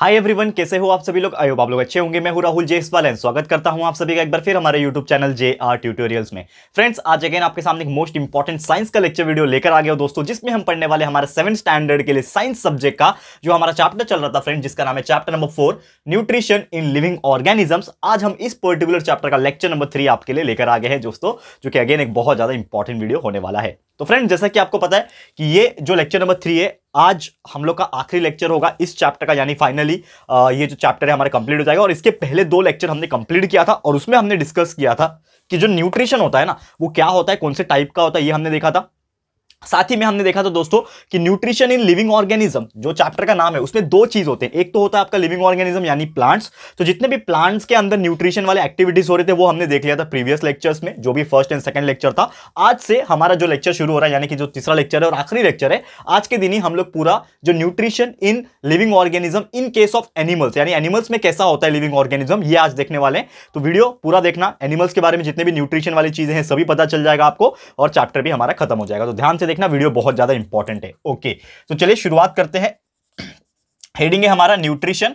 hi everyone कैसे हो आप सभी लोग आयो आप लोग अच्छे होंगे मैं हूं राहुल जेसवाल एंड स्वागत करता हूं आप सभी का एक बार फिर हमारे YouTube channel J R tutorials में फ्रेंड्स आज अगेन आपके सामने एक मोस्ट इंपॉर्टेंट साइंस का लेक्चर वीडियो लेकर आ गया दोस्तों जिसमें हम पढ़ने वाले हमारे सेवन स्टैंडर्ड के लिए साइंस सब्जेक्ट का जो हमारा चैप्टर चल रहा था फ्रेंड जिसका नाम है chapter number four nutrition in living organisms आज हम इस पर्टिकुलर चैप्टर का लेक्चर नंबर थ्री आपके लिए लेकर आ गए हैं दोस्तों जो कि अगेन एक बहुत ज्यादा इंपॉर्टेंट वीडियो होने वाला है तो फ्रेंड जैसा कि आपको पता है कि ये जो लेक्चर नंबर थ्री है आज हम लोग का आखिरी लेक्चर होगा इस चैप्टर का यानी फाइनली ये जो चैप्टर है हमारा कंप्लीट हो जाएगा और इसके पहले दो लेक्चर हमने कंप्लीट किया था और उसमें हमने डिस्कस किया था कि जो न्यूट्रिशन होता है ना वो क्या होता है कौन से टाइप का होता है ये हमने देखा था साथ ही में हमने देखा था दोस्तों कि न्यूट्रिशन इन लिविंग ऑर्गेनिज्म जो चैप्टर का नाम है उसमें दो चीज होते हैं एक तो होता है आपका लिविंग ऑर्गेनिज्म यानी प्लांट्स तो जितने भी प्लांट्स के अंदर न्यूट्रिशन वाले एक्टिविटीज हो रहे थे वो हमने देख लिया था प्रीवियस लेक्चर्स में जो भी फर्स्ट एंड सेकंड लेक्चर था आज से हमारा जो लेक्चर शुरू हो रहा है यानी कि जो तीसरा लेक्चर है और आखिरी लेक्चर है आज के दिन ही हम लोग पूरा जो nutrition in living organism in case of animals यानी एनिमल्स में कैसा होता है लिविंग ऑर्गेनिज्म ये आज देखने वाले हैं तो वीडियो पूरा देखना एनिमल्स के बारे में जितने भी न्यूट्रिशन वाली चीजें हैं सभी पता चल जाएगा आपको और चैप्टर भी हमारा खत्म हो जाएगा तो ध्यान से देखना वीडियो बहुत ज़्यादा इंपॉर्टेंट है ओके तो चलिए शुरुआत करते हैं हेडिंग है हमारा न्यूट्रिशन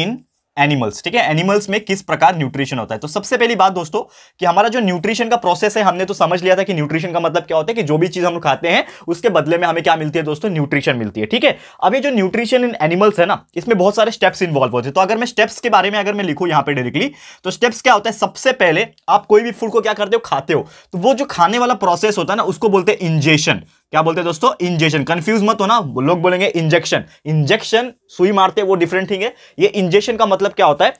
इन एनिमल्स ठीक है एनिमल्स में किस प्रकार न्यूट्रिशन होता है तो सबसे पहली बात दोस्तों कि हमारा जो न्यूट्रिशन का प्रोसेस है हमने तो समझ लिया था कि न्यूट्रिशन का मतलब क्या होता है कि जो भी चीज हम खाते हैं उसके बदले में हमें क्या मिलती है दोस्तों न्यूट्रिशन मिलती है ठीक है अब ये जो न्यूट्रिशन इन एनिमल्स है ना इसमें बहुत सारे स्टेप्स इन्वॉल्व होते हैं तो अगर मैं स्टेप्स के बारे में अगर मैं लिखू यहां पर डायरेक्टली तो स्टेप्स क्या होता है सबसे पहले आप कोई भी फूड को क्या करते हो खाते हो तो वो जो खाने वाला प्रोसेस होता है ना उसको बोलते हैं इंजेशन क्या बोलते हैं दोस्तों इंजेक्शन कंफ्यूज मत होना लोग बोलेंगे इंजेक्शन इंजेक्शन सुई मारते वो डिफरेंट थिंग है ये इंजेक्शन का मतलब क्या होता है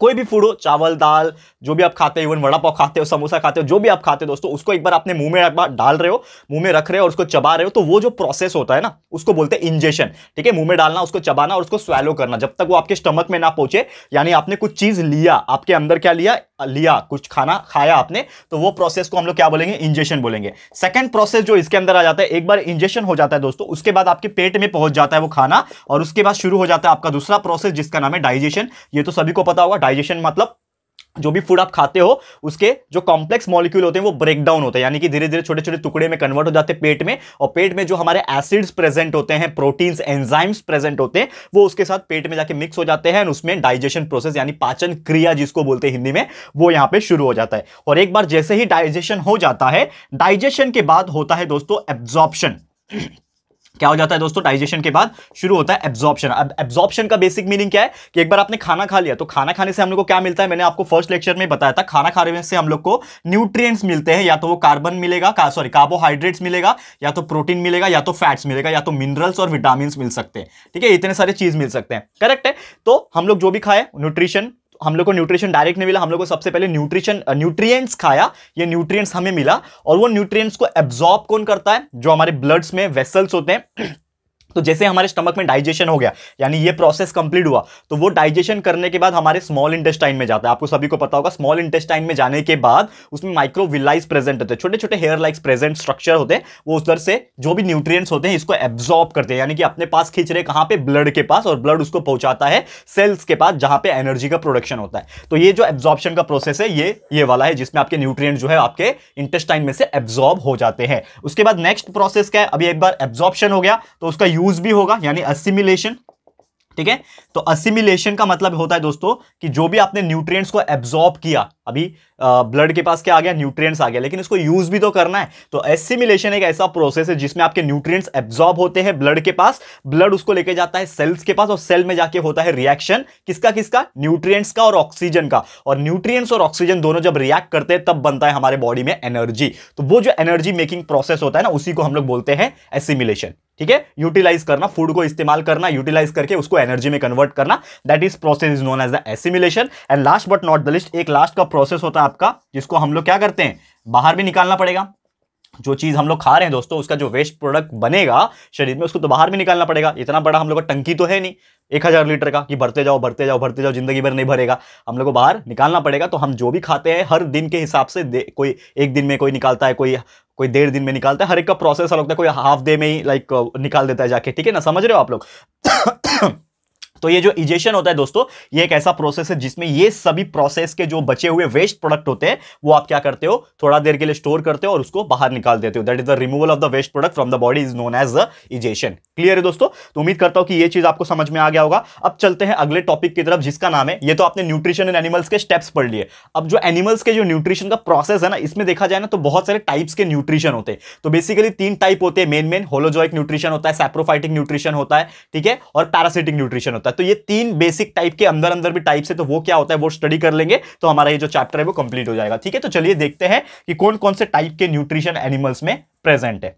कोई भी फूड हो चावल दाल जो भी आप खाते हो इवन वड़ा पाव खाते हो समोसा खाते हो जो भी आप खाते हो दोस्तों उसको एक बार आपने मुंह में एक बार डाल रहे हो मुंह में रख रहे हो और उसको चबा रहे हो तो वो जो प्रोसेस होता है ना उसको बोलते हैं इंजेशन ठीक है मुंह में डालना उसको चबाना और उसको स्वैलो करना जब तक वो आपके स्टमक में ना पहुंचे यानी आपने कुछ चीज लिया आपके अंदर क्या लिया लिया कुछ खाना खाया आपने तो वो प्रोसेस को हम लोग क्या बोलेंगे इंजेशन बोलेंगे सेकंड प्रोसेस जो इसके अंदर आ जाता है एक बार इंजेशन हो जाता है दोस्तों उसके बाद आपके पेट में पहुंच जाता है वो खाना और उसके बाद शुरू हो जाता है आपका दूसरा प्रोसेस जिसका नाम है डाइजेशन ये तो सभी को पता होगा डाइजेशन मतलब जो भी फूड आप खाते हो उसके जो कॉम्प्लेक्स मॉलिक्यूल होते हैं वो ब्रेक डाउन होते हैं यानी कि धीरे धीरे छोटे छोटे टुकड़े में कन्वर्ट हो जाते हैं पेट में और पेट में जो हमारे एसिड्स प्रेजेंट होते हैं प्रोटीन्स एंजाइम्स प्रेजेंट होते हैं वो उसके साथ पेट में जाके मिक्स हो जाते हैं उसमें डाइजेशन प्रोसेस यानी पाचन क्रिया जिसको बोलते हैं हिंदी में वो यहाँ पे शुरू हो जाता है और एक बार जैसे ही डाइजेशन हो जाता है डाइजेशन के बाद होता है दोस्तों एब्जॉर्प्शन क्या हो जाता है दोस्तों डाइजेशन के बाद शुरू होता है एब्जॉर्प्शन अब एब्जॉर्प्शन का बेसिक मीनिंग क्या है कि एक बार आपने खाना खा लिया तो खाना खाने से हम लोग को क्या मिलता है मैंने आपको फर्स्ट लेक्चर में बताया था खाना खाने से हम लोग को न्यूट्रिएंट्स मिलते हैं या तो वो कार्बन मिलेगा का, सॉरी कार्बोहाइड्रेट्स मिलेगा या तो प्रोटीन मिलेगा या तो फैट्स मिलेगा या तो मिनरल्स और विटामिन मिल सकते हैं ठीक है इतने सारे चीज मिल सकते हैं करेक्ट है तो हम लोग जो भी खाए न्यूट्रिशन हम लोग को न्यूट्रिशन डायरेक्ट नहीं मिला हम लोग को सबसे पहले न्यूट्रिशन न्यूट्रिएंट्स खाया ये न्यूट्रिएंट्स हमें मिला और वो न्यूट्रिएंट्स को एब्जॉर्ब कौन करता है जो हमारे ब्लड्स में वेसल्स होते हैं तो जैसे हमारे स्टमक में डाइजेशन हो गया यानी ये प्रोसेस कंप्लीट हुआ तो वो डाइजेशन करने के बाद हमारे स्मॉल इंटेस्टाइन में जाता है आपको सभी को पता होगा स्मॉल इंटेस्टाइन में जाने के बाद उसमें माइक्रोविलाइज प्रेजेंट होते हैं छोटे छोटे हेयर लाइक्स प्रेजेंट स्ट्रक्चर होते हैं वो उधर से जो भी न्यूट्रियस होते हैं इसको एब्जॉर्ब करते हैं यानी कि अपने पास खींच रहे कहाँ पे ब्लड के पास और ब्लड उसको पहुंचाता है सेल्स के पास जहाँ पे एनर्जी का प्रोडक्शन होता है तो ये जो एब्जॉर्प्शन का प्रोसेस है ये ये वाला है जिसमें आपके न्यूट्रिय जो है आपके इंटेस्टाइन में से एब्जॉर्ब हो जाते हैं उसके बाद नेक्स्ट प्रोसेस क्या है अभी एक बार एब्जॉर्प्शन हो गया तो उसका यूज भी होगा यानी असिमिलेशन ठीक है तो असिमिलेशन का मतलब होता है दोस्तों कि जो भी आपने न्यूट्रिएंट्स को एब्जॉर्ब किया अभी ब्लड के पास क्या आ गया न्यूट्रिएंट्स आ गया लेकिन इसको यूज भी तो करना है तो एसिमिलेशन एक ऐसा प्रोसेस है जिसमें आपके न्यूट्रिएंट्स एब्जॉर्ब होते हैं ब्लड के पास ब्लड उसको लेके जाता है सेल्स के पास और सेल में जाके होता है रिएक्शन किसका किसका न्यूट्रिएंट्स का और ऑक्सीजन का और न्यूट्रिएंट्स और ऑक्सीजन दोनों जब रिएक्ट करते हैं तब बनता है हमारे बॉडी में एनर्जी तो वो जो एनर्जी मेकिंग प्रोसेस होता है ना उसी को हम लोग बोलते हैं एसिमिलेशन ठीक है यूटिलाइज करना फूड को इस्तेमाल करना यूटिलाइज करके उसको एनर्जी में कन्वर्ट कन्वर्ट करना that is process is known as the assimilation and last but not the least एक लास्ट का प्रोसेस होता है आपका जिसको हम लोग क्या करते हैं बाहर भी निकालना पड़ेगा जो चीज़ हम लोग खा रहे हैं दोस्तों उसका जो वेस्ट प्रोडक्ट बनेगा शरीर में उसको तो बाहर भी निकालना पड़ेगा इतना बड़ा हम लोग का टंकी तो है नहीं एक हज़ार लीटर का कि भरते जाओ भरते जाओ भरते जाओ जिंदगी भर नहीं भरेगा हम लोग को बाहर निकालना पड़ेगा तो हम जो भी खाते हैं हर दिन के हिसाब से कोई एक दिन में कोई निकालता है कोई कोई डेढ़ दिन में निकालता है हर एक का प्रोसेस अलग होता है कोई हाफ डे में ही लाइक निकाल देता है जाके ठीक है ना समझ रहे हो आप लोग तो ये जो इजेशन होता है दोस्तों ये एक ऐसा प्रोसेस है जिसमें ये सभी प्रोसेस के जो बचे हुए वेस्ट प्रोडक्ट होते हैं वो आप क्या करते हो थोड़ा देर के लिए स्टोर करते हो और उसको बाहर निकाल देते हो that is the removal of the waste product from the body is known as the egestion clear है दोस्तों तो उम्मीद करता हूं कि ये चीज आपको समझ में आ गया होगा अब चलते हैं अगले टॉपिक की तरफ जिसका नाम है ये तो आपने न्यूट्रिशन एंड एनिमल्स के स्टेप्स पढ़ लिए अब जो एनिमल्स के जो न्यूट्रिशन का प्रोसेस है ना इसमें देखा जाए ना तो बहुत सारे टाइप्स के न्यूट्रिशन होते हैं तो बेसिकली तीन टाइप होते हैं मेन मेन होलोजॉइक न्यूट्रिशन होता है सैप्रोफाइटिक न्यूट्रिशन होता है ठीक है और पैरासिटिक न्यूट्रिशन होता है होता है तो ये तीन बेसिक टाइप के अंदर अंदर भी टाइप्स है तो वो क्या होता है वो स्टडी कर लेंगे तो हमारा ये जो चैप्टर है वो कंप्लीट हो जाएगा ठीक है तो चलिए देखते हैं कि कौन कौन से टाइप के न्यूट्रिशन एनिमल्स में प्रेजेंट है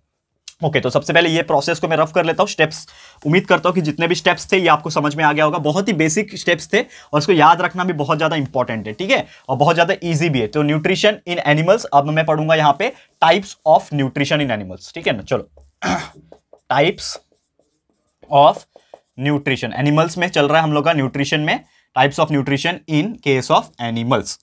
ओके okay, तो सबसे पहले ये प्रोसेस को मैं रफ कर लेता हूँ स्टेप्स उम्मीद करता हूँ कि जितने भी स्टेप्स थे ये आपको समझ में आ गया होगा बहुत ही बेसिक स्टेप्स थे और इसको याद रखना भी बहुत ज़्यादा इंपॉर्टेंट है ठीक है और बहुत ज़्यादा इजी भी है तो न्यूट्रिशन इन एनिमल्स अब मैं पढ़ूंगा यहाँ पे types of nutrition in animals ठीक है ना चलो टाइप्स ऑफ न्यूट्रिशन एनिमल्स में चल रहा है हम लोग का न्यूट्रिशन में types of nutrition in case of animals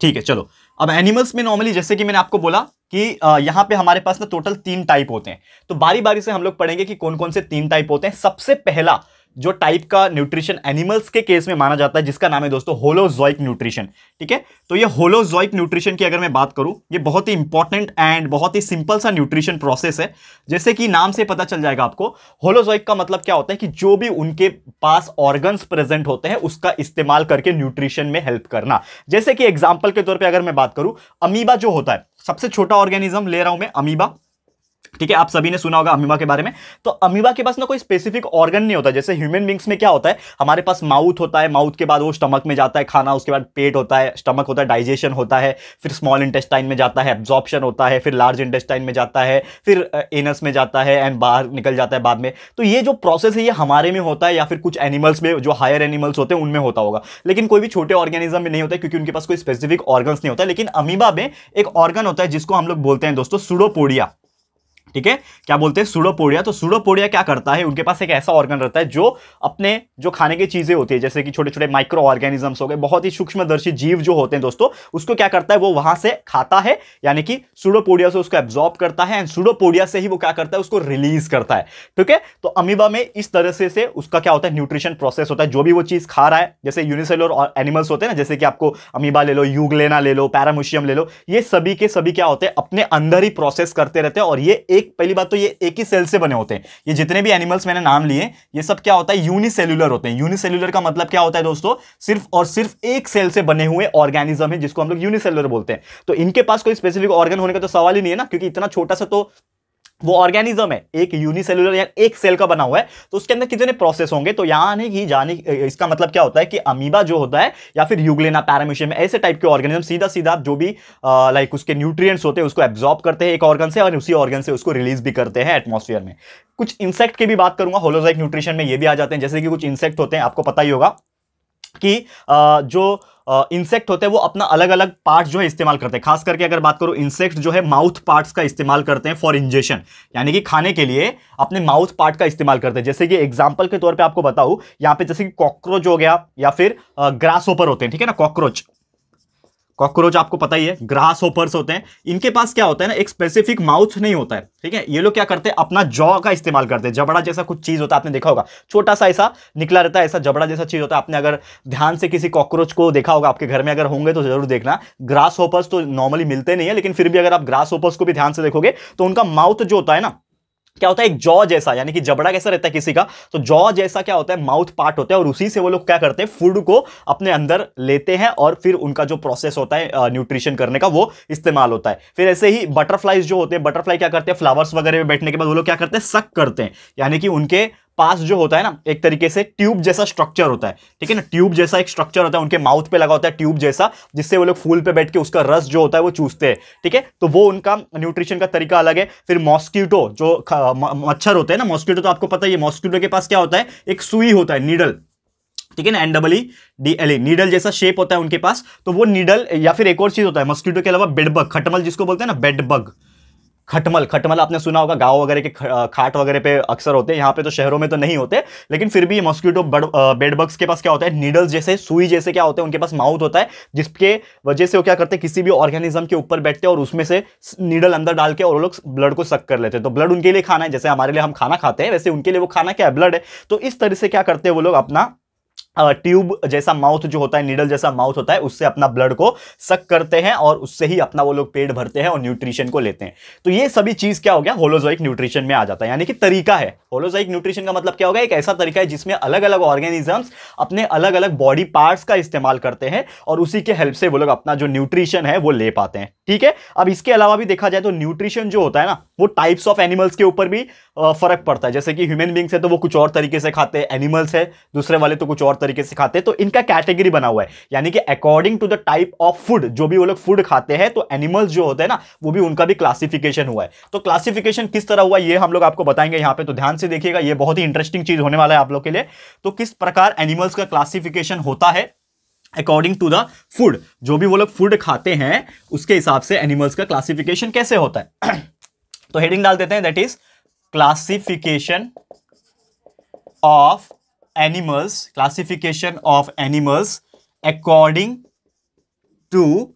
ठीक है चलो अब एनिमल्स में नॉर्मली जैसे कि मैंने आपको बोला कि यहाँ पे हमारे पास ना टोटल तीन टाइप होते हैं तो बारी बारी से हम लोग पढ़ेंगे कि कौन कौन से तीन टाइप होते हैं सबसे पहला जो टाइप का न्यूट्रिशन एनिमल्स के केस में माना जाता है जिसका नाम है दोस्तों होलोजॉइक न्यूट्रिशन ठीक है तो ये होलोजॉइक न्यूट्रिशन की अगर मैं बात करूँ ये बहुत ही इंपॉर्टेंट एंड बहुत ही सिंपल सा न्यूट्रिशन प्रोसेस है जैसे कि नाम से पता चल जाएगा आपको होलोजॉइक का मतलब क्या होता है कि जो भी उनके पास ऑर्गन्स प्रेजेंट होते हैं उसका इस्तेमाल करके न्यूट्रिशन में हेल्प करना जैसे कि एग्जाम्पल के तौर पर अगर मैं बात करूँ अमीबा जो होता है सबसे छोटा ऑर्गेनिज्म ले रहा हूं मैं अमीबा ठीक है आप सभी ने सुना होगा अमीबा के बारे में तो अमीबा के पास ना कोई स्पेसिफिक ऑर्गन नहीं होता जैसे ह्यूमन बींग्स में क्या होता है हमारे पास माउथ होता है माउथ के बाद वो स्टमक में जाता है खाना उसके बाद पेट होता है स्टमक होता है डाइजेशन होता है फिर स्मॉल इंटेस्टाइन में जाता है एब्जॉर्प्शन होता है फिर लार्ज इंटेस्टाइन में जाता है फिर एनस में जाता है एंड बाहर निकल जाता है बाद में तो ये जो प्रोसेस है ये हमारे में होता है या फिर कुछ एनिमल्स में जो हायर एनिमल्स होते हैं उनमें होता होगा लेकिन कोई भी छोटे ऑर्गेनिज्म में नहीं होता क्योंकि उनके पास कोई स्पेसिफिक ऑर्गन नहीं होता लेकिन अमीबा में एक ऑर्गन होता है जिसको हम लोग बोलते हैं दोस्तों सुडोपोडिया ठीक है क्या बोलते हैं सुडोपोडिया तो सुडोपोडिया क्या करता है उनके पास एक ऐसा ऑर्गन रहता है जो अपने जो खाने की चीज़ें होती है जैसे कि छोटे छोटे माइक्रो ऑर्गेनिजम्स हो गए बहुत ही सूक्ष्मदर्शी जीव जो होते हैं दोस्तों उसको क्या करता है वो वहां से खाता है यानी कि सुडोपोडिया से उसको एब्जॉर्ब करता है एंड सुडोपोडिया से ही वो क्या करता है उसको रिलीज करता है ठीक है तो अमीबा में इस तरह से, उसका क्या होता है न्यूट्रिशन प्रोसेस होता है जो भी वो चीज़ खा रहा है जैसे यूनिसेलर एनिमल्स होते हैं ना जैसे कि आपको अमीबा ले लो यूगलेना ले लो पैरामुशियम ले लो ये सभी के सभी क्या होते हैं अपने अंदर ही प्रोसेस करते रहते हैं और ये एक एक पहली बात तो ये एक ही सेल से बने होते हैं ये जितने भी एनिमल्स मैंने नाम लिए ये सब क्या होता है यूनिसेल्यूलर होते हैं यूनिसेल्यूलर का मतलब क्या होता है दोस्तों सिर्फ और सिर्फ एक सेल से बने हुए ऑर्गेनिज्म है जिसको हम लोग यूनिसेल्यूलर बोलते हैं तो इनके पास कोई स्पेसिफिक ऑर्गन होने का तो सवाल ही नहीं है ना क्योंकि इतना छोटा सा तो वो ऑर्गेनिज्म है एक यूनिसेलुलर या एक सेल का बना हुआ है तो उसके अंदर कितने प्रोसेस होंगे तो यहाँ आने की जाने इसका मतलब क्या होता है कि अमीबा जो होता है या फिर यूग्लेना पैरामिशियम ऐसे टाइप के ऑर्गेनिज्म सीधा सीधा जो भी लाइक उसके न्यूट्रिएंट्स होते हैं उसको एब्जॉर्ब करते हैं एक ऑर्गन से और उसी ऑर्गन से उसको रिलीज भी करते हैं एटमोसफियर में कुछ इंसेक्ट की भी बात करूंगा होलोजाइक न्यूट्रिशन में ये भी आ जाते हैं जैसे कि कुछ इंसेक्ट होते हैं आपको पता ही होगा कि जो इंसेक्ट होते हैं वो अपना अलग अलग पार्ट जो है इस्तेमाल करते हैं खास करके अगर बात करूँ इंसेक्ट जो है माउथ पार्ट्स का इस्तेमाल करते हैं फॉर इंजेशन यानी कि खाने के लिए अपने माउथ पार्ट का इस्तेमाल करते हैं जैसे कि एग्जाम्पल के तौर पर आपको बताऊँ यहाँ पे जैसे कि कॉकरोच हो गया या फिर ग्रास ओपर होते हैं ठीक है ना कॉकरोच कॉकरोच आपको पता ही है ग्रास होपर्स होते हैं इनके पास क्या होता है ना एक स्पेसिफिक माउथ नहीं होता है ठीक है ये लोग क्या करते हैं अपना जॉ का इस्तेमाल करते हैं जबड़ा जैसा कुछ चीज़ होता है आपने देखा होगा छोटा सा ऐसा निकला रहता है ऐसा जबड़ा जैसा चीज़ होता है आपने अगर ध्यान से किसी कॉकरोच को देखा होगा आपके घर में अगर होंगे तो जरूर देखना ग्रास होपर्स तो नॉर्मली मिलते नहीं है लेकिन फिर भी अगर आप ग्रास होपर्स को भी ध्यान से देखोगे तो उनका माउथ जो होता है ना क्या होता है एक जॉ जैसा यानी कि जबड़ा कैसा रहता है किसी का तो जॉ जैसा क्या होता है माउथ पार्ट होता है और उसी से वो लोग क्या करते हैं फूड को अपने अंदर लेते हैं और फिर उनका जो प्रोसेस होता है न्यूट्रिशन करने का वो इस्तेमाल होता है फिर ऐसे ही बटरफ्लाइज जो होते हैं बटरफ्लाई क्या करते हैं फ्लावर्स वगैरह में बैठने के बाद वो लोग क्या करते हैं सक करते हैं यानी कि उनके पास जो होता है ना एक तरीके से ट्यूब जैसा स्ट्रक्चर होता है ठीक है ना ट्यूब जैसा एक स्ट्रक्चर होता है उनके माउथ पे लगा होता है ट्यूब जैसा जिससे वो लोग फूल पे बैठ के उसका रस जो होता है वो चूसते हैं ठीक है तो वो उनका न्यूट्रिशन का तरीका अलग है फिर मॉस्किटो जो मच्छर होते हैं ना मॉस्किटो तो आपको पता ही है मॉस्किटो के पास क्या होता है एक सुई होता है नीडल ठीक है ना N double D L E needle जैसा शेप होता है उनके पास तो वो नीडल या फिर एक और चीज़ होता है मॉस्किटो के अलावा बेडबग खटमल जिसको बोलते हैं ना बेडबग खटमल खटमल आपने सुना होगा गांव वगैरह के खाट वगैरह पे अक्सर होते हैं यहाँ पे तो शहरों में तो नहीं होते लेकिन फिर भी मॉस्क्यूटो बेडबग्स के पास क्या होता है नीडल्स जैसे सुई जैसे क्या होते हैं उनके पास माउथ होता है जिसके वजह से वो क्या करते हैं किसी भी ऑर्गेनिज्म के ऊपर बैठते हैं और उसमें से नीडल अंदर डाल के और वो लोग ब्लड को सक कर लेते हैं तो ब्लड उनके लिए खाना है जैसे हमारे लिए हम खाना खाते हैं वैसे उनके लिए वो खाना क्या है ब्लड है तो इस तरह से क्या करते हैं वो लोग अपना ट्यूब जैसा माउथ जो होता है निडल जैसा माउथ होता है उससे अपना ब्लड को सक करते हैं और उससे ही अपना वो लोग पेट भरते हैं और न्यूट्रिशन को लेते हैं तो ये सभी चीज़ क्या हो गया होलोजोइक न्यूट्रिशन में आ जाता है यानी कि तरीका है होलोजोइक न्यूट्रिशन का मतलब क्या होगा एक ऐसा तरीका है जिसमें अलग अलग ऑर्गेनिजम्स अपने अलग अलग बॉडी पार्ट्स का इस्तेमाल करते हैं और उसी के हेल्प से वो लोग अपना जो न्यूट्रिशन है वो ले पाते हैं ठीक है अब इसके अलावा भी देखा जाए तो न्यूट्रिशन जो होता है ना वो टाइप्स ऑफ एनिमल्स के ऊपर भी फर्क पड़ता है जैसे कि ह्यूमन बींग्स है तो वो कुछ और तरीके से खाते हैं एनिमल्स है दूसरे वाले तो कुछ कुछ और तरीके से खाते हैं तो इनका कैटेगरी बना हुआ है यानी कि according to the type of food जो भी वो लोग फूड खाते हैं तो एनिमल्स जो होते हैं ना वो भी उनका भी क्लासिफिकेशन हुआ है तो क्लासिफिकेशन किस तरह हुआ ये हम लोग आपको बताएंगे यहाँ पे तो ध्यान से देखिएगा ये बहुत ही इंटरेस्टिंग चीज होने वाला है आप लोग के लिए तो किस प्रकार एनिमल्स का क्लासिफिकेशन होता है अकॉर्डिंग टू द फूड जो भी वो लोग फूड खाते हैं उसके हिसाब से एनिमल्स का क्लासिफिकेशन कैसे होता है तो हेडिंग डाल देते हैं that is classification of animals, classification of animals according to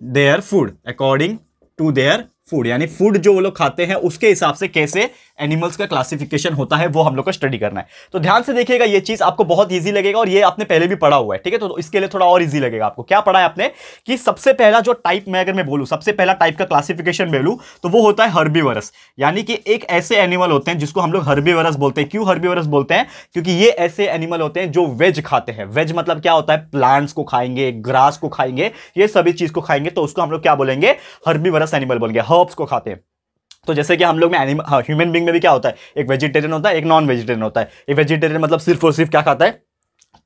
their food, according to their food यानी फूड जो वो लोग खाते हैं उसके हिसाब से कैसे एनिमल्स का क्लासिफिकेशन होता है वो हम लोग को स्टडी करना है तो ध्यान से देखिएगा ये चीज़ आपको बहुत ईजी लगेगा और ये आपने पहले भी पढ़ा हुआ है ठीक है तो इसके लिए थोड़ा और ईजी लगेगा आपको क्या पढ़ा है आपने कि सबसे पहला जो टाइप मैं अगर मैं बोलूँ सबसे पहला टाइप का क्लासिफिकेशन बोलू तो वो होता है हर्बीवरस यानी कि एक ऐसे एनिमल होते हैं जिसको हम लोग हर्बीवरस बोलते हैं क्यों हर्बीवरस बोलते हैं क्योंकि ये ऐसे एनिमल होते हैं जो वेज खाते हैं वेज मतलब क्या होता है प्लांट्स को खाएंगे ग्रास को खाएंगे ये सभी चीज़ को खाएंगे तो उसको हम लोग क्या बोलेंगे हर्बीवरस एनिमल बोलेंगे हर्ब्स को खाते हैं तो जैसे कि हम लोग में एनिमल ह्यूमन बींग में भी क्या होता है एक वेजिटेरियन होता है एक नॉन वेजिटेरियन होता है एक वेजिटेरियन मतलब सिर्फ और सिर्फ क्या खाता है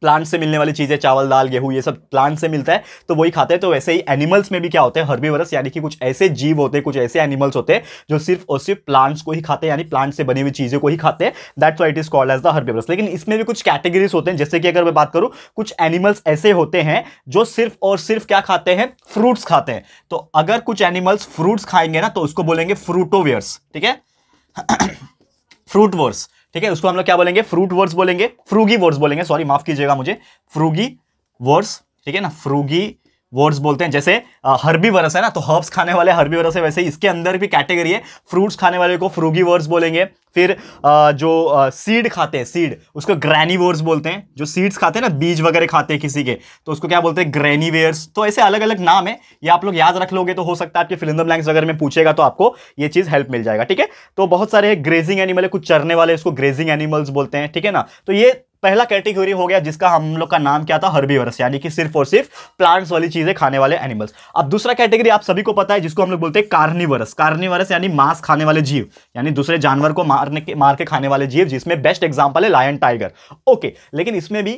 प्लांट से मिलने वाली चीज़ें चावल दाल गेहूं ये सब प्लांट से मिलता है तो वही खाते हैं तो वैसे ही एनिमल्स में भी क्या होते हैं हर्बीवरस यानी कि कुछ ऐसे जीव होते हैं कुछ ऐसे एनिमल्स होते हैं जो सिर्फ और सिर्फ प्लांट्स को ही खाते हैं यानी प्लांट से बनी हुई चीज़ों को ही खाते हैं that's why it is called as the herbivorous लेकिन इसमें भी कुछ कैटेगरीज होते हैं जैसे कि अगर मैं बात करूँ कुछ एनिमल्स ऐसे होते हैं जो सिर्फ और सिर्फ क्या खाते हैं फ्रूट्स खाते हैं तो अगर कुछ एनिमल्स फ्रूट्स खाएंगे ना तो उसको बोलेंगे फ्रूटोवियर्स ठीक है फ्रूटवर्स ठीक है उसको हम लोग क्या बोलेंगे फ्रूट वर्ड्स बोलेंगे फ्रूगी वर्ड्स बोलेंगे सॉरी माफ कीजिएगा मुझे फ्रूगी वर्ड्स ठीक है ना फ्रूगी वर्ड्स बोलते हैं जैसे हर्बी वर्स है ना तो हर्ब्स खाने वाले हर्बी वर्स है वैसे इसके अंदर भी कैटेगरी है फ्रूट्स खाने वाले को फ्रूगी वर्स बोलेंगे फिर जो सीड खाते हैं सीड उसको ग्रैनी वर्स बोलते हैं जो सीड्स खाते हैं ना बीज वगैरह खाते हैं किसी के तो उसको क्या बोलते हैं ग्रैनी वेयर्स तो ऐसे अलग अलग नाम है ये आप लोग याद रख लोगे तो हो सकता है आपके फिलिंदम लैंग्स वगैरह में पूछेगा तो आपको ये चीज़ हेल्प मिल जाएगा ठीक है तो बहुत सारे ग्रेजिंग एनिमल है कुछ चरने वाले उसको ग्रेजिंग एनिमल्स बोलते हैं ठीक है ना तो ये पहला कैटेगरी हो गया जिसका हम लोग का नाम क्या था हर्बीवरस यानी कि सिर्फ और सिर्फ प्लांट्स वाली चीज़ें खाने वाले एनिमल्स अब दूसरा कैटेगरी आप सभी को पता है जिसको हम लोग बोलते हैं कार्निवरस कार्निवरस यानी मांस खाने वाले जीव यानी दूसरे जानवर को मारने के मार के खाने वाले जीव जिसमें बेस्ट एग्जाम्पल है लायन टाइगर ओके लेकिन इसमें भी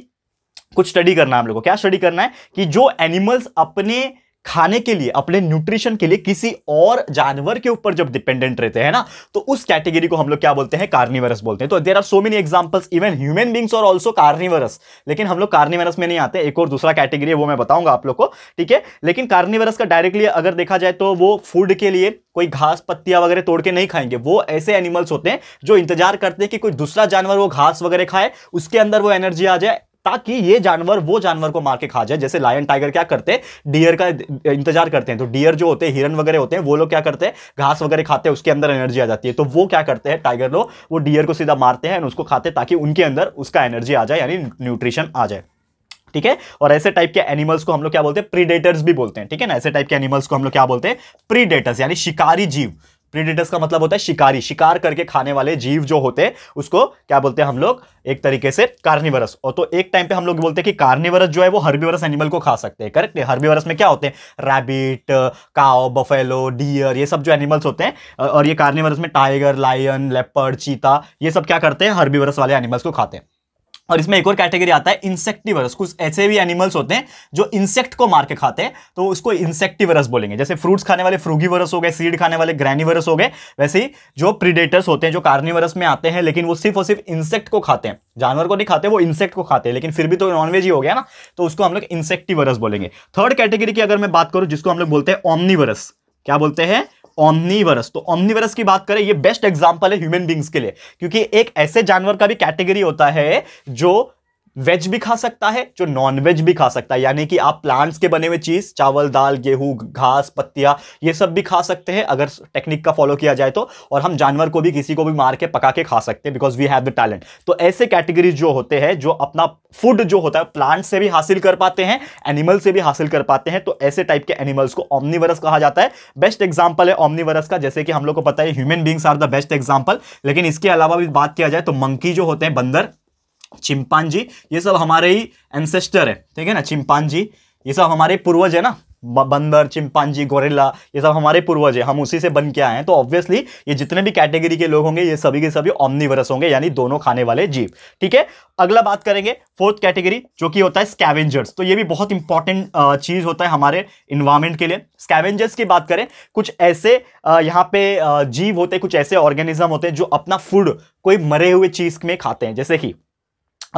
कुछ स्टडी करना है हम लोग को क्या स्टडी करना है कि जो एनिमल्स अपने खाने के लिए अपने न्यूट्रिशन के लिए किसी और जानवर के ऊपर जब डिपेंडेंट रहते हैं ना तो उस कैटेगरी को हम लोग क्या बोलते हैं कार्निवरस बोलते हैं तो there are so many examples even human beings और ऑल्सो कार्निवरस लेकिन हम लोग कार्निवरस में नहीं आते एक और दूसरा कैटेगरी है वो मैं बताऊंगा आप लोग को ठीक है लेकिन कार्निवरस का डायरेक्टली अगर देखा जाए तो वो फूड के लिए कोई घास पत्तियां वगैरह तोड़ के नहीं खाएंगे वो ऐसे एनिमल्स होते हैं जो इंतजार करते हैं कि कोई दूसरा जानवर वो घास वगैरह खाए उसके अंदर वो एनर्जी आ जाए ताकि ये जानवर वो जानवर को मार के खा जाए जैसे लायन टाइगर क्या करते हैं डियर का इंतजार करते हैं तो डियर जो होते हैं हिरन वगैरह होते हैं वो लोग क्या करते हैं घास वगैरह खाते हैं उसके अंदर एनर्जी आ जाती है तो वो क्या करते हैं टाइगर लोग वो डियर को सीधा मारते हैं उसको खाते हैं ताकि उनके अंदर उसका एनर्जी आ जाए यानी न्यूट्रिशन आ जाए ठीक है और ऐसे टाइप के एनिमल्स को हम लोग क्या बोलते हैं प्रीडेटर्स भी बोलते हैं ठीक है ना ऐसे टाइप के एनिमल्स को हम लोग क्या बोलते हैं प्रीडेटर्स यानी शिकारी जीव प्रीडेटर्स का मतलब होता है शिकारी शिकार करके खाने वाले जीव जो होते हैं उसको क्या बोलते हैं हम लोग एक तरीके से कार्निवरस और तो एक टाइम पे हम लोग बोलते हैं कि कार्निवरस जो है वो हर्बीवरस एनिमल को खा सकते हैं करेक्ट हर्बीवरस में क्या होते हैं रैबिट काओ बफेलो डियर ये सब जो एनिमल्स होते हैं और ये कार्निवरस में टाइगर लायन लेपर्ड चीता ये सब क्या करते हैं हर्बीवरस वाले एनिमल्स को खाते हैं और इसमें एक और कैटेगरी आता है इंसेक्टिवरस कुछ ऐसे भी एनिमल्स होते हैं जो इंसेक्ट को मार के खाते हैं तो उसको इंसेक्टिवरस बोलेंगे जैसे फ्रूट्स खाने वाले फ्रूगीवरस हो गए सीड खाने वाले ग्रैनीवरस हो गए वैसे ही जो प्रीडेटर्स होते हैं जो कार्निवरस में आते हैं लेकिन वो सिर्फ और सिर्फ इंसेक्ट को खाते हैं जानवर को नहीं खाते वो इंसेक्ट को खाते हैं लेकिन फिर भी तो नॉनवेज ही हो गया ना तो उसको हम लोग इंसेक्टिवरस बोलेंगे थर्ड कैटेगरी की अगर मैं बात करूँ जिसको हम लोग बोलते हैं ओमनीवरस क्या बोलते हैं ऑमनीवरस तो ऑमनीवरस की बात करें ये बेस्ट एग्जाम्पल है ह्यूमन बींग्स के लिए क्योंकि एक ऐसे जानवर का भी कैटेगरी होता है जो वेज भी खा सकता है जो नॉन वेज भी खा सकता है यानी कि आप प्लांट्स के बने हुए चीज़ चावल दाल गेहूं घास पत्तिया ये सब भी खा सकते हैं अगर टेक्निक का फॉलो किया जाए तो और हम जानवर को भी किसी को भी मार के पका के खा सकते हैं because we have the talent तो ऐसे कैटेगरी जो होते हैं जो अपना फूड जो होता है प्लांट से भी हासिल कर पाते हैं एनिमल से भी हासिल कर पाते हैं तो ऐसे टाइप के एनिमल्स को ऑमनीवरस कहा जाता है बेस्ट एग्जाम्पल है ऑमनीवरस का जैसे कि हम लोग को पता है human beings are the best example लेकिन इसके अलावा भी बात किया जाए तो मंकी जो होते हैं बंदर चिंपांजी ये सब हमारे ही एंसेस्टर है ठीक है ना चिंपांजी ये सब हमारे पूर्वज है ना बंदर चिंपांजी गोरेला ये सब हमारे पूर्वज है हम उसी से बन के आए हैं तो ऑब्वियसली ये जितने भी कैटेगरी के लोग होंगे ये सभी के सभी ऑमनीवरस होंगे यानी दोनों खाने वाले जीव ठीक है अगला बात करेंगे फोर्थ कैटेगरी जो कि होता है स्कैवेंजर्स तो ये भी बहुत इंपॉर्टेंट चीज़ होता है हमारे इन्वायरमेंट के लिए स्कैवेंजर्स की बात करें कुछ ऐसे यहाँ पे जीव होते कुछ ऐसे ऑर्गेनिज्म होते हैं जो अपना फूड कोई मरे हुए चीज़ में खाते हैं जैसे कि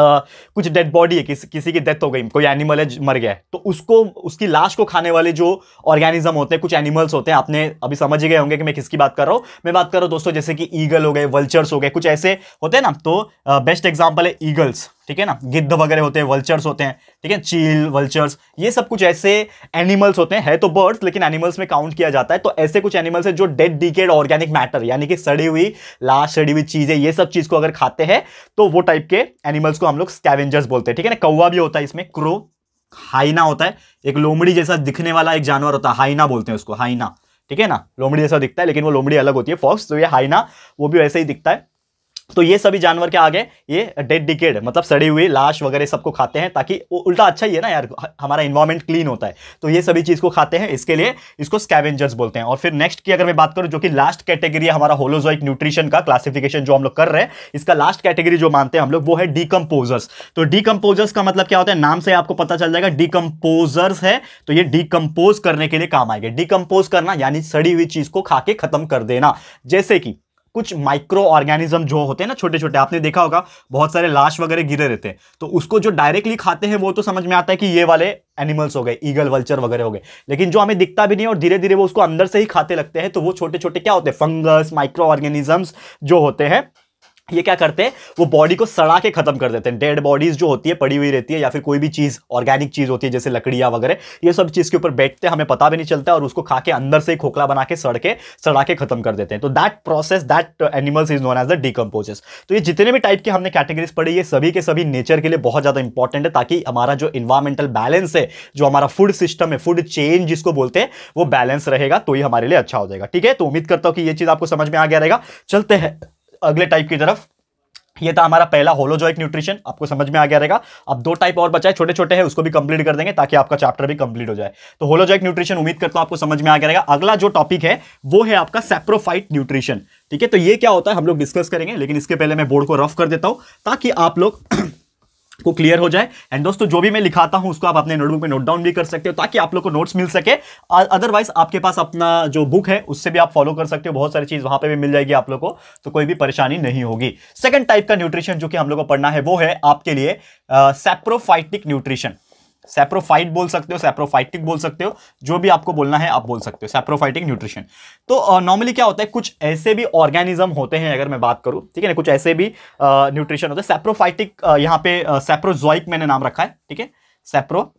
कुछ डेड बॉडी है किस, किसी की डेथ हो गई कोई एनिमल है मर गया है तो उसको उसकी लाश को खाने वाले जो ऑर्गेनिज्म होते हैं कुछ एनिमल्स होते हैं आपने अभी समझ ही गए होंगे कि मैं किसकी बात कर रहा हूँ मैं बात कर रहा हूँ दोस्तों जैसे कि ईगल हो गए वल्चर्स हो गए कुछ ऐसे होते हैं ना तो बेस्ट एग्जाम्पल है ईगल्स ठीक है ना गिद्ध वगैरह होते हैं वल्चर्स होते हैं ठीक है चील वल्चर्स ये सब कुछ ऐसे एनिमल्स होते हैं है तो बर्ड्स लेकिन एनिमल्स में काउंट किया जाता है तो ऐसे कुछ एनिमल्स है जो डेड डीकेड ऑर्गेनिक मैटर यानी कि सड़ी हुई लाश सड़ी हुई चीजें ये सब चीज को अगर खाते हैं तो वो टाइप के एनिमल्स को हम लोग स्कैवेंजर्स बोलते हैं ठीक है ना कौवा भी होता है इसमें क्रो हाइना होता है एक लोमड़ी जैसा दिखने वाला एक जानवर होता है हाइना बोलते हैं उसको हाइना ठीक है ना लोमड़ी जैसा दिखता है लेकिन वो लोमड़ी अलग होती है फॉक्स तो ये हाइना वो भी वैसे ही दिखता है तो ये सभी जानवर क्या आगे ये डेड डिकेड मतलब सड़ी हुई लाश वगैरह सबको खाते हैं ताकि उल्टा अच्छा ही है ना यार हमारा इन्वायरमेंट क्लीन होता है तो ये सभी चीज़ को खाते हैं इसके लिए इसको स्कैवेंजर्स बोलते हैं और फिर नेक्स्ट की अगर मैं बात करूँ जो कि लास्ट कैटेगरी है हमारा होलोजोइक न्यूट्रिशन का क्लासिफिकेशन जो हम लोग कर रहे हैं इसका लास्ट कैटेगरी जो मानते हैं हम लोग वो है डीकम्पोजर्स तो डीकम्पोजर्स का मतलब क्या होता है नाम से आपको पता चल जाएगा डीकम्पोजर्स है तो ये डिकम्पोज करने के लिए काम आएगा डीकम्पोज करना यानी सड़ी हुई चीज़ को खा के खत्म कर देना जैसे कि कुछ माइक्रो ऑर्गेनिज्म जो होते हैं ना छोटे छोटे आपने देखा होगा बहुत सारे लाश वगैरह गिरे रहते हैं तो उसको जो डायरेक्टली खाते हैं वो तो समझ में आता है कि ये वाले एनिमल्स हो गए ईगल वल्चर वगैरह हो गए लेकिन जो हमें दिखता भी नहीं और धीरे धीरे वो उसको अंदर से ही खाते लगते हैं तो वो छोटे छोटे क्या होते हैं फंगस माइक्रो ऑर्गेनिजम्स जो होते हैं ये क्या करते हैं वो बॉडी को सड़ा के खत्म कर देते हैं डेड बॉडीज जो होती है पड़ी हुई रहती है या फिर कोई भी चीज़ ऑर्गेनिक चीज़ होती है जैसे लकड़ियाँ वगैरह ये सब चीज़ के ऊपर बैठते हैं हमें पता भी नहीं चलता और उसको खा के अंदर से ही खोखला बना के सड़ के सड़ा के खत्म कर देते हैं तो that process that animals is known as the decomposers तो ये जितने भी टाइप के हमने कैटेगरीज पड़ी ये सभी के सभी नेचर के लिए बहुत ज़्यादा इंपॉर्टेंट है ताकि हमारा जो इन्वायरमेंटल बैलेंस है जो हमारा फूड सिस्टम है फूड चेन जिसको बोलते हैं वो बैलेंस रहेगा तो ही हमारे लिए अच्छा हो जाएगा ठीक है तो उम्मीद करता हूँ कि ये चीज़ आपको समझ में आ गया रहेगा चलते हैं अगले टाइप की तरफ ये था हमारा पहला होलोजॉइक न्यूट्रिशन आपको समझ में आ गया रहेगा अब दो टाइप और बचाए छोटे छोटे हैं उसको भी कंप्लीट कर देंगे ताकि आपका चैप्टर भी कंप्लीट हो जाए तो होलोजॉइक न्यूट्रिशन उम्मीद करता हूं आपको समझ में आ गया रहेगा अगला जो टॉपिक है वो है आपका सेप्रोफाइट न्यूट्रिशन ठीक है तो ये क्या होता है हम लोग डिस्कस करेंगे लेकिन इसके पहले मैं बोर्ड को रफ कर देता हूं ताकि आप लोग को क्लियर हो जाए एंड दोस्तों जो भी मैं लिखाता हूं उसको आप अपने नोटबुक में नोट डाउन भी कर सकते हो ताकि आप लोग को नोट्स मिल सके अदरवाइज आपके पास अपना जो बुक है उससे भी आप फॉलो कर सकते हो बहुत सारी चीज वहां पे भी मिल जाएगी आप लोग को तो कोई भी परेशानी नहीं होगी सेकंड टाइप का न्यूट्रिशन जो कि हम लोग को पढ़ना है वो है आपके लिए सेप्रोफाइटिक न्यूट्रिशन सेप्रोफाइट बोल सकते हो सेप्रोफाइटिक बोल सकते हो जो भी आपको बोलना है आप बोल सकते हो सेप्रोफाइटिक न्यूट्रिशन तो नॉर्मली क्या होता है कुछ ऐसे भी ऑर्गेनिज्म होते हैं अगर मैं बात करूँ ठीक है ना कुछ ऐसे भी न्यूट्रिशन होते हैं सेप्रोफाइटिक यहाँ पे सेप्रोजोइक मैंने नाम रखा है ठीक है सेप्रो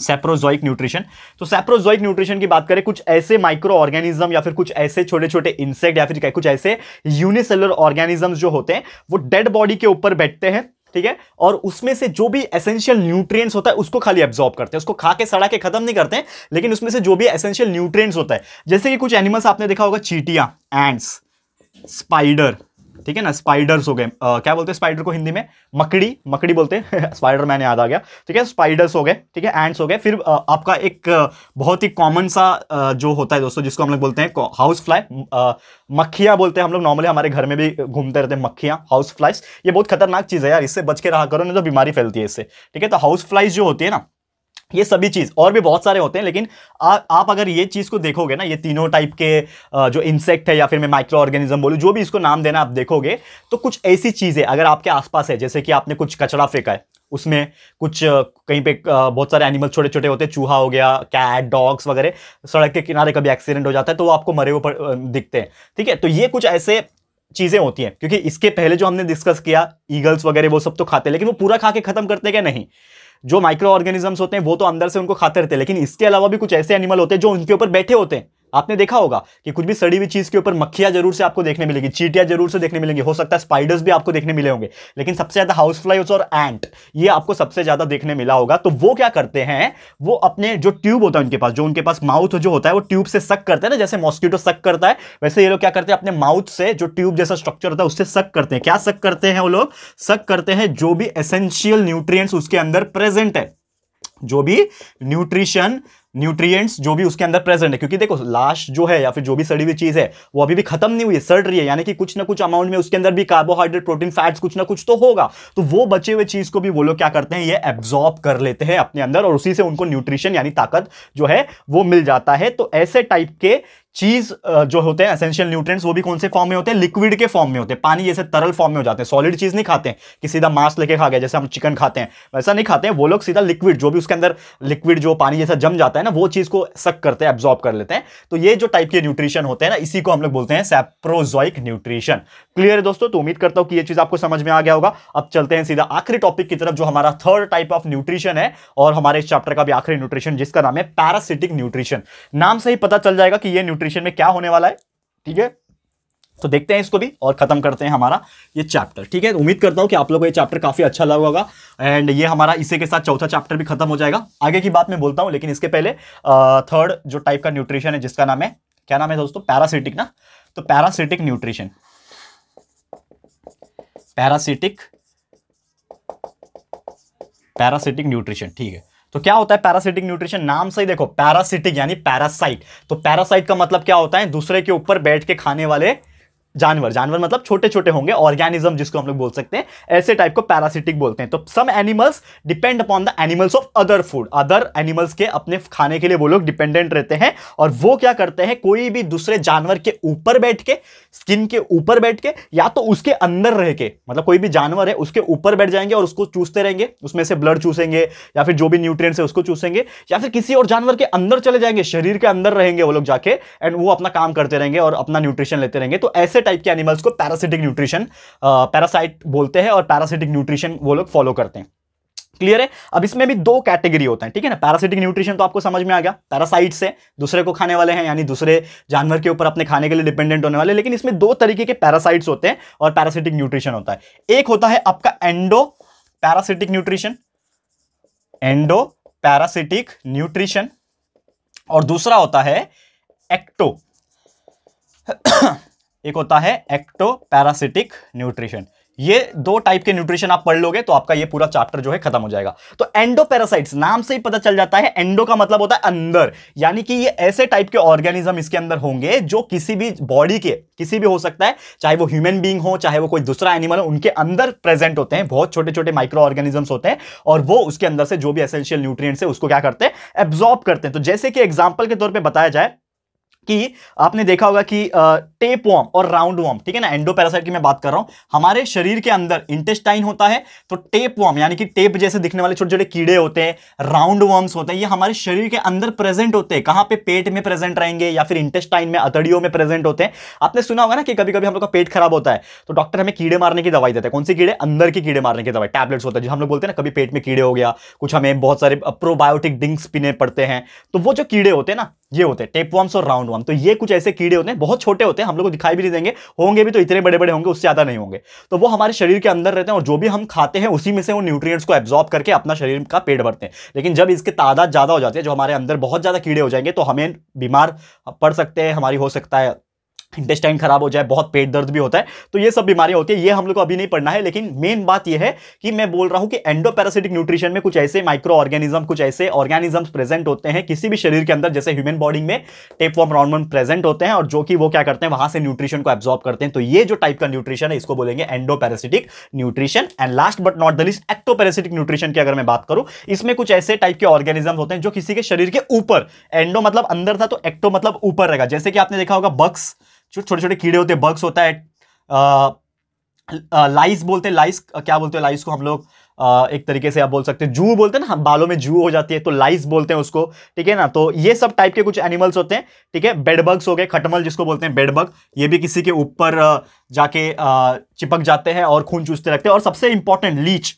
सेप्रोजोइक न्यूट्रिशन तो सेप्रोजोइक न्यूट्रिशन की बात करें कुछ ऐसे माइक्रो ऑर्गेनिज्म या फिर कुछ ऐसे छोटे छोटे इंसेक्ट या फिर कुछ ऐसे यूनिसेलर ऑर्गेनिज्म जो होते हैं वो डेड बॉडी के ऊपर बैठते हैं ठीक है और उसमें से जो भी एसेंशियल न्यूट्रिएंट्स होता है उसको खाली एब्जॉर्ब करते हैं उसको खा के सड़ा के खत्म नहीं करते हैं लेकिन उसमें से जो भी एसेंशियल न्यूट्रिएंट्स होता है जैसे कि कुछ एनिमल्स आपने देखा होगा चीटियाँ एंड्स स्पाइडर ठीक है ना स्पाइडर्स हो गए क्या बोलते हैं स्पाइडर को हिंदी में मकड़ी मकड़ी बोलते हैं स्पाइडर मैन याद आ गया ठीक है स्पाइडर्स हो गए ठीक है एंड्स हो गए फिर आ, आपका एक बहुत ही कॉमन सा आ, जो होता है दोस्तों जिसको हम लोग बोलते हैं हाउस फ्लाई मक्खियां बोलते हैं हम लोग नॉर्मली हमारे घर में भी घूमते रहते हैं मक्खियां हाउस फ्लाइज ये बहुत खतरनाक चीज़ है यार इससे बच के रहा करो ना तो बीमारी फैलती है इससे ठीक है तो हाउस फ्लाइज जो होती है ना ये सभी चीज़ और भी बहुत सारे होते हैं लेकिन आ, आप अगर ये चीज़ को देखोगे ना ये तीनों टाइप के जो इंसेक्ट है या फिर मैं माइक्रो ऑर्गेनिज्म बोलूँ जो भी इसको नाम देना आप देखोगे तो कुछ ऐसी चीज़ें अगर आपके आसपास है जैसे कि आपने कुछ कचरा फेंका है उसमें कुछ कहीं पे बहुत सारे एनिमल छोटे छोटे होते हैं चूहा हो गया कैट डॉग्स वगैरह सड़क के किनारे कभी एक्सीडेंट हो जाता है तो वो आपको मरे ऊपर दिखते हैं ठीक है तो ये कुछ ऐसे चीज़ें होती हैं क्योंकि इसके पहले जो हमने डिस्कस किया ईगल्स वगैरह वो सब तो खाते हैं लेकिन वो पूरा खा के ख़त्म करते क्या नहीं जो माइक्रो ऑर्गेनिजम्स होते हैं वो तो अंदर से उनको खाते रहते हैं लेकिन इसके अलावा भी कुछ ऐसे एनिमल होते हैं जो उनके ऊपर बैठे होते हैं आपने देखा होगा कि कुछ भी सड़ी हुई चीज़ के ऊपर मक्खियां जरूर से आपको देखने मिलेगी चीटियां जरूर से देखने मिलेंगी हो सकता है स्पाइडर्स भी आपको देखने मिले होंगे लेकिन सबसे ज़्यादा हाउस फ्लाइज और एंट ये आपको सबसे ज़्यादा देखने मिला होगा तो वो क्या करते हैं वो अपने जो ट्यूब होता है उनके पास जो उनके पास माउथ जो होता है वो ट्यूब से सक करते हैं ना जैसे मॉस्किटो सक करता है वैसे ये लोग क्या करते हैं अपने माउथ से जो ट्यूब जैसा स्ट्रक्चर होता है उससे सक करते हैं क्या सक करते हैं वो लोग सक करते हैं जो भी एसेंशियल न्यूट्रिय उसके अंदर प्रेजेंट है जो भी न्यूट्रिशन न्यूट्रिएंट्स जो भी उसके अंदर प्रेजेंट है क्योंकि देखो लाश जो है या फिर जो भी सड़ी हुई चीज़ है वो अभी भी खत्म नहीं हुई है सड़ रही है यानी कि कुछ ना कुछ अमाउंट में उसके अंदर भी कार्बोहाइड्रेट प्रोटीन फैट्स कुछ ना कुछ तो होगा तो वो बचे हुए चीज़ को भी वो लोग क्या करते हैं ये एब्जॉर्ब कर लेते हैं अपने अंदर और उसी से उनको न्यूट्रिशन यानी ताकत जो है वो मिल जाता है तो ऐसे टाइप के चीज जो होते हैं एसेंशियल न्यूट्रिएंट्स वो भी कौन से फॉर्म में होते हैं लिक्विड के फॉर्म में होते हैं पानी जैसे तरल फॉर्म में हो जाते हैं सॉलिड चीज नहीं खाते हैं कि सीधा मांस लेके खा गए जैसे हम चिकन खाते हैं वैसा नहीं खाते हैं वो लोग सीधा लिक्विड जो भी उसके अंदर लिक्विड जो पानी जैसा जम जाता है ना वो चीज को सक करते हैं एब्जॉर्ब कर लेते हैं तो ये जो टाइप के न्यूट्रिशन होते हैं ना इसी को हम लोग बोलते हैं सेप्रोजॉइक न्यूट्रिशन क्लियर है दोस्तों तो उम्मीद करता हूँ कि ये चीज आपको समझ में आ गया होगा अब चलते हैं सीधा आखिरी टॉपिक की तरफ जो हमारा थर्ड टाइप ऑफ न्यूट्रिशन है और हमारे इस चैप्टर का भी आखिरी न्यूट्रिशन जिसका नाम है पैरासिटिक न्यूट्रिशन नाम से ही पता चल जाएगा कि ये न्यूट्रिशन में क्या होने वाला है ठीक है तो देखते हैं इसको भी और ख़त्म करते हैं हमारा ये चैप्टर ठीक है उम्मीद करता हूं कि आप लोगों को ये चैप्टर काफ़ी अच्छा लगा होगा एंड ये हमारा इसी के साथ चौथा चैप्टर भी खत्म हो जाएगा आगे की बात मैं बोलता हूं लेकिन इसके पहले थर्ड जो टाइप का न्यूट्रिशन है जिसका नाम है क्या नाम है दोस्तों पैरासिटिक ना तो parasitic nutrition parasitic parasitic nutrition ठीक है तो क्या होता है पैरासिटिक न्यूट्रिशन नाम से ही देखो पैरासिटिक यानी पैरासाइट तो पैरासाइट का मतलब क्या होता है दूसरे के ऊपर बैठ के खाने वाले जानवर जानवर मतलब छोटे छोटे होंगे ऑर्गेनिज्म जिसको हम लोग बोल सकते हैं ऐसे टाइप को पैरासिटिक बोलते हैं तो some animals depend upon the animals of other food other animals के अपने खाने के लिए वो लोग डिपेंडेंट रहते हैं और वो क्या करते हैं कोई भी दूसरे जानवर के ऊपर बैठ के स्किन के ऊपर बैठ के या तो उसके अंदर रह के मतलब कोई भी जानवर है उसके ऊपर बैठ जाएंगे और उसको चूसते रहेंगे उसमें से ब्लड चूसेंगे या फिर जो भी न्यूट्रिय है उसको चूसेंगे या फिर किसी और जानवर के अंदर चले जाएंगे शरीर के अंदर रहेंगे वो लोग जाके एंड वो अपना काम करते रहेंगे और अपना न्यूट्रिशन लेते रहेंगे तो ऐसे टाइप के एनिमल्स को पैरासिटिक न्यूट्रिशन पैरासाइट बोलते हैं और पैरासिटिक न्यूट्रिशन वो लोग फॉलो करते हैं क्लियर है अब इसमें भी दो कैटेगरी होते हैं ठीक है ना पैरासिटिक न्यूट्रिशन तो आपको समझ में आ गया पैरासाइट से दूसरे को खाने वाले हैं यानी दूसरे जानवर के ऊपर अपने खाने के लिए डिपेंडेंट होने वाले लेकिन इसमें दो तरीके के पैरासाइट्स होते हैं और पैरासिटिक न्यूट्रिशन होता है एक होता है आपका endoparasitic nutrition endoparasitic nutrition और दूसरा होता है एक्टो एक होता है एक्टो पैरासिटिक न्यूट्रिशन ये दो टाइप के न्यूट्रिशन आप पढ़ लोगे तो आपका ये पूरा चैप्टर जो है खत्म हो जाएगा तो एंडो पैरासाइट्स नाम से ही पता चल जाता है एंडो का मतलब होता है अंदर यानी कि ये ऐसे टाइप के ऑर्गेनिज्म इसके अंदर होंगे जो किसी भी बॉडी के किसी भी हो सकता है चाहे वो ह्यूमन बींग हो चाहे वो कोई दूसरा एनिमल हो उनके अंदर प्रेजेंट होते हैं बहुत छोटे छोटे माइक्रो ऑर्गेनिजम्स होते हैं और वो उसके अंदर से जो भी एसेंशियल न्यूट्रिय है उसको क्या करते हैं एब्जॉर्ब करते हैं तो जैसे कि एग्जाम्पल के तौर पर बताया जाए कि आपने देखा होगा कि टेप वॉम और राउंड वॉर्म ठीक है ना एंडोपैरासाइट की मैं बात कर रहा हूं हमारे शरीर के अंदर इंटेस्टाइन होता है तो टेप वॉर्म यानी कि टेप जैसे दिखने वाले छोटे छोटे कीड़े होते हैं राउंड वॉर्म्स होते हैं ये हमारे शरीर के अंदर प्रेजेंट होते हैं कहां पे पेट में प्रेजेंट रहेंगे या फिर इंटेस्टाइन में अतड़ियों में प्रेजेंट होते हैं आपने सुना होगा ना कि कभी कभी हम लोग का पेट खराब होता है तो डॉक्टर हमें कीड़े मारने की दवाई देते हैं कौन सी कीड़े अंदर की कीड़े मारने की दवाई टैबलेट्स होता है जो हम लोग बोलते हैं ना कभी पेट में कीड़े हो गया कुछ हमें बहुत सारे प्रोबायोटिक ड्रिंक्स पीने पड़ते हैं तो वो जो कीड़े होते हैं ना ये होते हैं टेपवम्स और राउंड वर्म तो ये कुछ ऐसे कीड़े होते हैं बहुत छोटे होते हैं हम लोग को दिखाई भी नहीं देंगे होंगे भी तो इतने बड़े बड़े होंगे उससे ज़्यादा नहीं होंगे तो वो हमारे शरीर के अंदर रहते हैं और जो भी हम खाते हैं उसी में से वो न्यूट्रिएंट्स को एब्जॉर्ब करके अपना शरीर का पेट भरते हैं लेकिन जब इसके तादाद ज़्यादा हो जाती है जो हमारे अंदर बहुत ज़्यादा कीड़े हो जाएंगे तो हमें बीमार पड़ सकते हैं हमारी हो सकता है इंटेस्टाइन खराब हो जाए बहुत पेट दर्द भी होता है तो ये सब बीमारियां होती है ये हम लोग को अभी नहीं पढ़ना है लेकिन मेन बात ये है कि मैं बोल रहा हूं कि एंडोपैरासिटिक न्यूट्रिशन में कुछ ऐसे माइक्रो ऑर्गेनिज्म कुछ ऐसे ऑर्गेनिजम्स प्रेजेंट होते हैं किसी भी शरीर के अंदर जैसे ह्यूमन बॉडी में टेप फॉर्म रॉनमन प्रेजेंट होते हैं और जो कि वो क्या करते हैं वहां से न्यूट्रिशन को एब्जॉर्व करते हैं तो ये जो टाइप का न्यूट्रिशन है इसको बोलेंगे endoparasitic nutrition and last but not the least ectoparasitic nutrition की अगर मैं बात करूँ इसमें कुछ ऐसे टाइप के ऑर्गेनिज्म होते हैं जो किसी के शरीर के ऊपर एंडो मतलब अंदर था तो एक्टो मतलब ऊपर रहेगा जैसे कि आपने देखा होगा बक्स छोटे छोटे कीड़े होते हैं बग्स होता है लाइस बोलते हैं लाइस क्या बोलते हैं लाइस को हम लोग एक तरीके से आप बोल सकते हैं जू बोलते हैं ना बालों में जू हो जाती है तो लाइस बोलते हैं उसको ठीक है ना तो ये सब टाइप के कुछ एनिमल्स होते हैं ठीक है बेडबग्स हो गए खटमल जिसको बोलते हैं बेडबग ये भी किसी के ऊपर जाके चिपक जाते हैं और खून चूसते रहते हैं और सबसे इंपॉर्टेंट लीच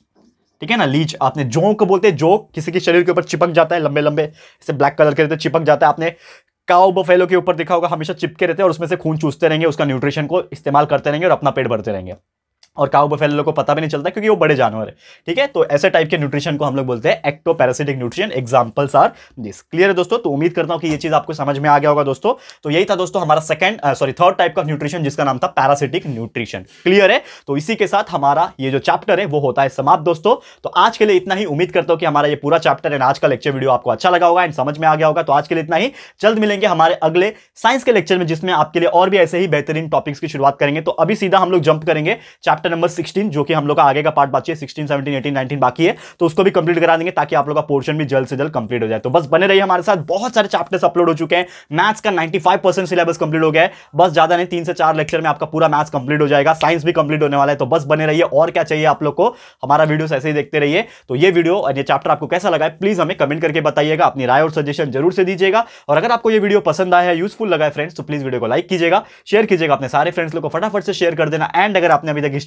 ठीक है ना लीच आपने जोंक बोलते हैं जोंक किसी के शरीर के ऊपर चिपक जाता है लंबे लंबे इसे ब्लैक कलर के तो चिपक जाता है आपने काउ बफेलो के ऊपर दिखा होगा हमेशा चिपके रहते हैं और उसमें से खून चूसते रहेंगे उसका न्यूट्रिशन को इस्तेमाल करते रहेंगे और अपना पेट भरते रहेंगे और काउ बफेलो को पता भी नहीं चलता क्योंकि वो बड़े जानवर है ठीक है तो ऐसे टाइप के न्यूट्रिशन को हम लोग बोलते हैं ectoparasitic nutrition examples are this clear है दोस्तों तो उम्मीद करता हूँ कि ये चीज़ आपको समझ में आ गया होगा दोस्तों तो यही था दोस्तों हमारा सेकंड सॉरी थर्ड टाइप का न्यूट्रिशन जिसका नाम था पैरासिटिक न्यूट्रिशन क्लियर है तो इसी के साथ हमारा ये जो चैप्टर है वो होता है समाप्त दोस्तों तो आज के लिए इतना ही उम्मीद करता हूँ कि हमारा ये पूरा चैप्टर एंड आज का लेक्चर वीडियो आपको अच्छा लगा होगा एंड समझ में आ गया होगा तो आज के लिए इतना ही जल्द मिलेंगे हमारे अगले साइंस के लेक्चर में जिसमें आपके लिए और भी ऐसे ही बेहतरीन टॉपिक्स की शुरुआत करेंगे तो अभी सीधा हम लोग जंप करेंगे चैप्टर चैप्टर नंबर सिक्सटीन जो कि हम लोग का आगे का पार्ट बाकी है सिक्सटीन सेवेंटीन एटीन नाइनटीन बाकी है तो उसको भी कंप्लीट करा देंगे ताकि आप लोग का पोर्शन भी जल्द से जल्द कंप्लीट हो जाए तो बस बने रहिए हमारे साथ बहुत सारे चैप्टर्स अपलोड हो चुके हैं मैथ्स का नाइन्टी सिलेबस कंप्लीट हो गया है बस ज्यादा नहीं तीन से चार लेक्चर में आपका पूरा मैथ्स कंप्लीट हो जाएगा साइंस भी कंप्लीट होने वाला है तो बस बने रहिए और क्या चाहिए आप लोग को हमारा वीडियो ऐसे ही देखते रहिए तो ये वीडियो और ये चैप्टर आपको कैसा लगा है प्लीज हमें कमेंट करके बताइएगा अपनी राय और सजेशन जरूर से दीजिएगा और अगर आपको ये वीडियो पसंद आया है यूजफुल लगा है फ्रेंड्स तो प्लीज वीडियो को लाइक कीजिएगा शेयर कीजिएगा अपने सारे फ्रेंड्स लोग को फटाफट से शेयर कर देना एंड अगर आपने अभी तक इस